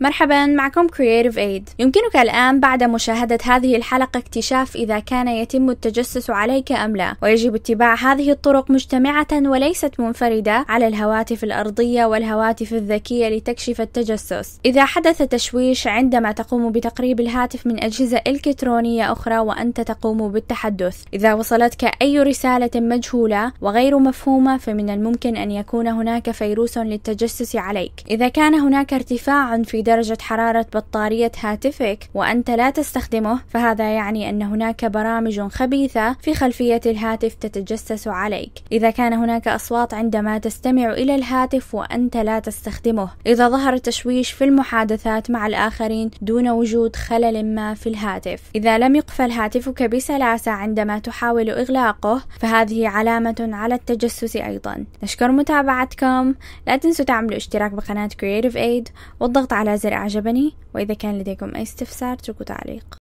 مرحبا معكم Creative Aid يمكنك الآن بعد مشاهدة هذه الحلقة اكتشاف إذا كان يتم التجسس عليك أم لا ويجب اتباع هذه الطرق مجتمعة وليست منفردة على الهواتف الأرضية والهواتف الذكية لتكشف التجسس إذا حدث تشويش عندما تقوم بتقريب الهاتف من أجهزة إلكترونية أخرى وأنت تقوم بالتحدث إذا وصلتك أي رسالة مجهولة وغير مفهومة فمن الممكن أن يكون هناك فيروس للتجسس عليك إذا كان هناك ارتفاع في درجة درجة حرارة بطارية هاتفك وأنت لا تستخدمه فهذا يعني أن هناك برامج خبيثة في خلفية الهاتف تتجسس عليك إذا كان هناك أصوات عندما تستمع إلى الهاتف وأنت لا تستخدمه إذا ظهر تشويش في المحادثات مع الآخرين دون وجود خلل ما في الهاتف إذا لم يقفل هاتفك بسلاسة عندما تحاول إغلاقه فهذه علامة على التجسس أيضا نشكر متابعتكم لا تنسوا تعملوا اشتراك بقناة Creative Aid والضغط على الزر أعجبني وإذا كان لديكم أي استفسار تركوا تعليق